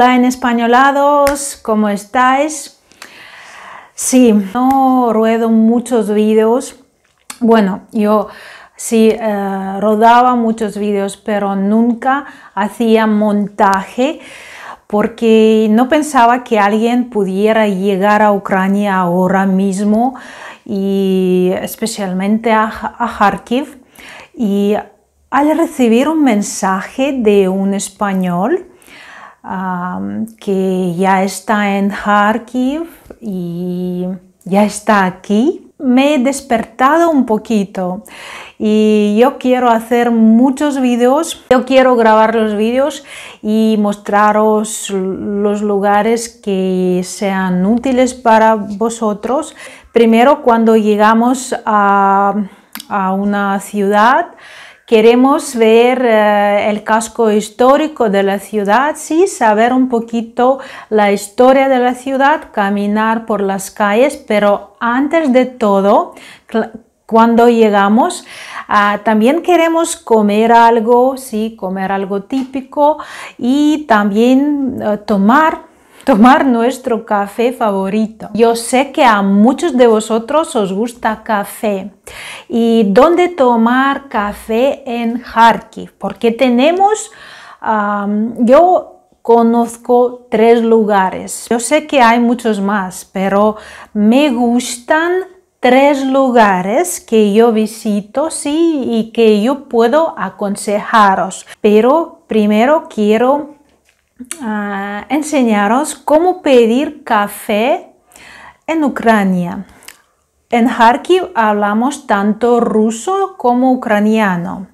Hola en españolados, ¿cómo estáis? Sí, no ruedo muchos vídeos. Bueno, yo sí eh, rodaba muchos vídeos, pero nunca hacía montaje porque no pensaba que alguien pudiera llegar a Ucrania ahora mismo y especialmente a Kharkiv. Y al recibir un mensaje de un español, que ya está en Kharkiv y ya está aquí. Me he despertado un poquito y yo quiero hacer muchos vídeos. Yo quiero grabar los vídeos y mostraros los lugares que sean útiles para vosotros. Primero, cuando llegamos a una ciudad, Queremos ver eh, el casco histórico de la ciudad, sí, saber un poquito la historia de la ciudad, caminar por las calles, pero antes de todo, cuando llegamos, ah, también queremos comer algo, sí, comer algo típico y también eh, tomar tomar nuestro café favorito. Yo sé que a muchos de vosotros os gusta café. ¿Y dónde tomar café en Kharkiv? Porque tenemos, yo conozco tres lugares. Yo sé que hay muchos más, pero me gustan tres lugares que yo visito, sí, y que yo puedo aconsejaros. Pero primero quiero Ah, enseñaros cómo pedir café en Ucrania. En Kharkiv hablamos tanto ruso como ucraniano.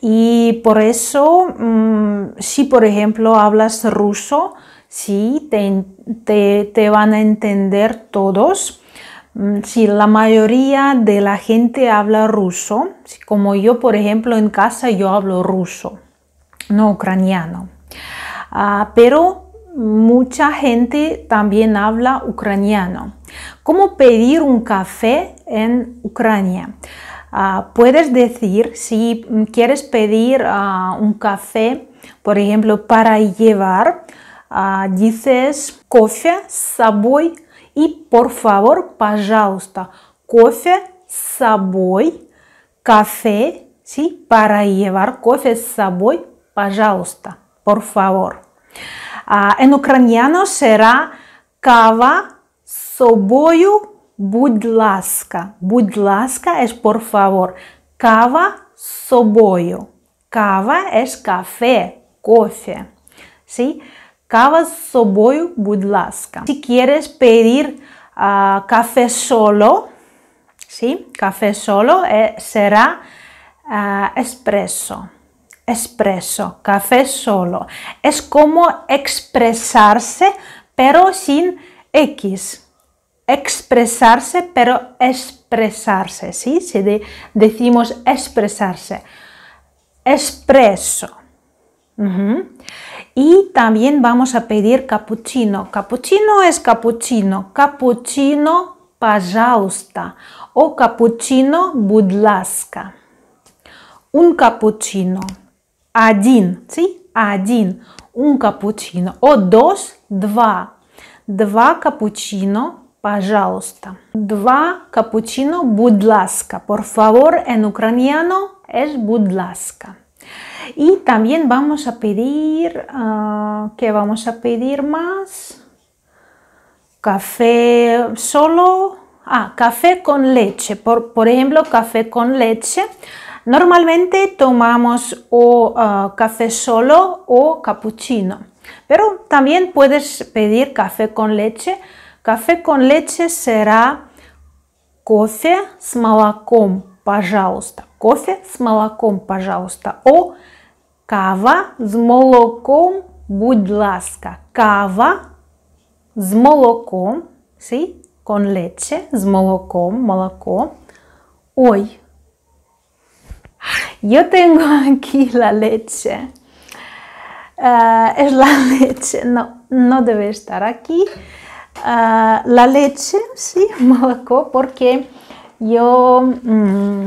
Y por eso, mm, si por ejemplo hablas ruso, sí, te, te, van a entender todos. Mm, si la mayoría de la gente habla ruso, como yo por ejemplo en casa yo hablo ruso, no ucraniano. Ah, pero mucha gente también habla ucraniano. ¿Cómo pedir un café en Ucrania? Ah, puedes decir si quieres pedir ah, un café, por ejemplo, para llevar, dices coffee, saboy y por favor, пожалуйста, coffee, saboy, café, ¿sí? Para llevar coffee, saboy, пожалуйста por favor. Ah, en ucraniano será kava soboyu budlaska. Budlaska es por favor. Kava soboyu. Kava es café, кофе. ¿Sí? Kava soboyu budlaska. Si quieres pedir ah, café solo, ¿sí? Café solo eh, será ah, espresso espresso, café solo. Es como expresarse pero sin X. Expresarse pero expresarse, ¿sí? Si decimos expresarse. Espresso. Y también vamos a pedir cappuccino. Cappuccino es cappuccino. Cappuccino, pajausta. O cappuccino, budlasca. Un cappuccino один, un cappuccino O dos, два. cappuccino capuchino, пожалуйста. Два budlaska Por favor, en ucraniano es budlaska Y también vamos a pedir, que ah, ¿qué vamos a pedir más? Café solo, ah, café con leche. por ejemplo, café con leche. Normalmente tomamos o ah, café solo o cappuccino, pero también puedes pedir café con leche. Café con leche será кофе с молоком, пожалуйста. Кофе с молоком, пожалуйста. О, кава с молоком, будь ласка. Кава с молоком, sí, con leche, с молоком, молоко. Yo tengo aquí la leche. Ah, es la leche, no, no debe estar aquí. Ah, la leche, sí, molocó, porque yo mm,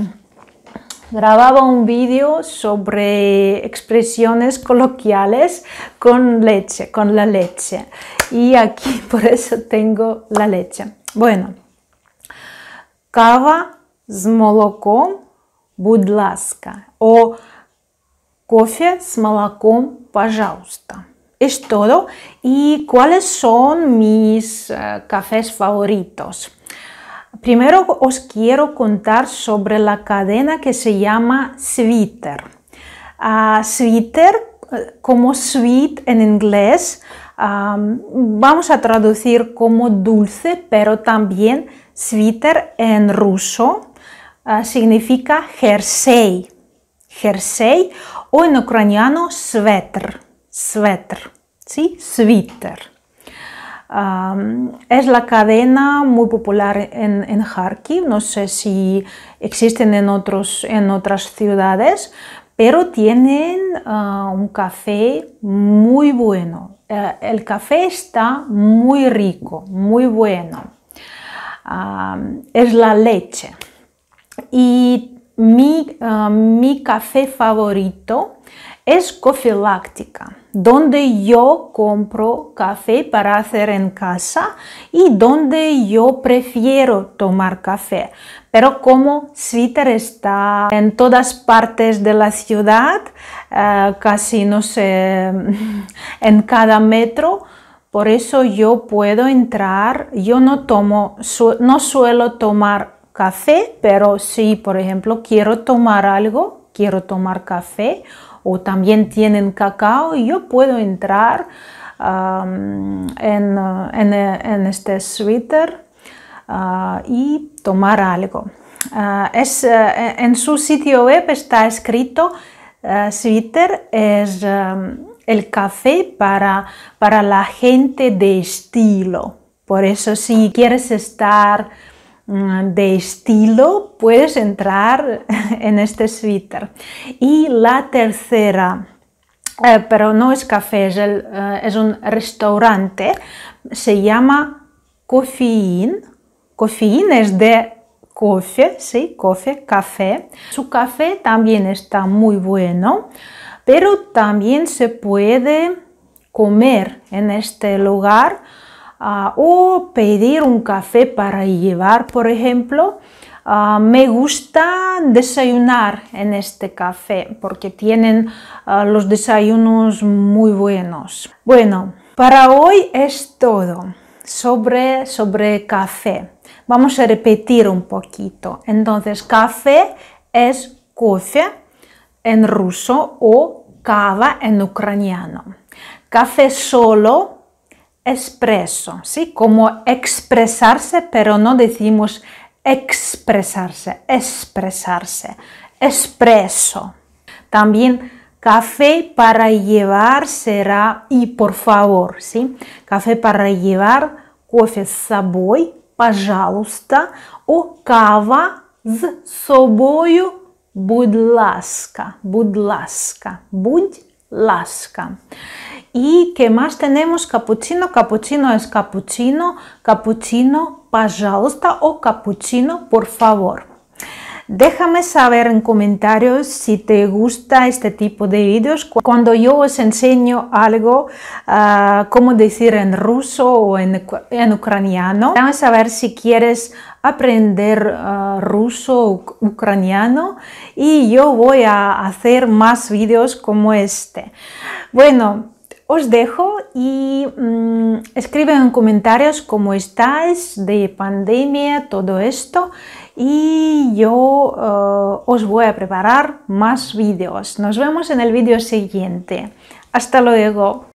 grababa un vídeo sobre expresiones coloquiales con leche, con la leche. Y aquí por eso tengo la leche. Bueno, cava z Budlaska o кофе с молоком, Es todo. ¿Y cuáles son mis eh, cafés favoritos? Primero os quiero contar sobre la cadena que se llama Sweeter. Ah, sweeter, eh, como sweet en inglés, vamos a traducir como dulce, pero también sweeter en ruso Ah, significa jersey, jersey o en ucraniano sweater, sweater, ¿sí? Sweater. es la cadena muy popular en, en, Kharkiv, no sé si existen en, otros, en otras ciudades, pero tienen ah, un café muy bueno. Eh, el café está muy rico, muy bueno. es la leche y ah, mi, café favorito es Cofiláctica, donde yo compro café para hacer en casa y donde yo prefiero tomar café. Pero como Twitter está en todas partes de la ciudad, ah, casi no sé, en cada metro, por eso yo puedo entrar, yo no tomo, no suelo tomar café, pero si por ejemplo quiero tomar algo, quiero tomar café o también tienen cacao, yo puedo entrar en, eh, eh, en, este sweater ah, y tomar algo. Ah, es, eh, en su sitio web está escrito sweater es el café para, para la gente de estilo. Por eso si quieres estar Mm, de estilo, puedes entrar en este sweater Y la tercera, eh, pero no es café, eh, es, un restaurante, se llama Coffeein. Coffeein es de coffee, sí, coffee, café. Su café también está muy bueno, pero también se puede comer en este lugar Ah, o pedir un café para llevar, por ejemplo. Ah, me gusta desayunar en este café porque tienen ah, los desayunos muy buenos. Bueno, para hoy es todo sobre, café. Vamos a repetir un poquito. Entonces, café es кофе en ruso o cava en ucraniano. Café solo expreso, ¿sí? Como expresarse, pero no decimos expresarse, expresarse, expreso. También café para llevar será y por favor, ¿sí? Café para llevar, кофе с собой, o cava с собою, budlasca. ласка, будь lasca. ¿Y que más tenemos? Capuchino, capuchino es capuchino, capuchino, пожалуйста, o capuchino, por favor. Déjame saber en comentarios si te gusta este tipo de vídeos. Cuando yo os enseño algo, ah, como decir en ruso o en, en ucraniano, déjame saber si quieres aprender ah, ruso ucraniano y yo voy a hacer más vídeos como este. Bueno, os dejo y mm, escriban en comentarios cómo estáis de pandemia, todo esto y yo ah, os voy a preparar más vídeos. Nos vemos en el vídeo siguiente. Hasta luego.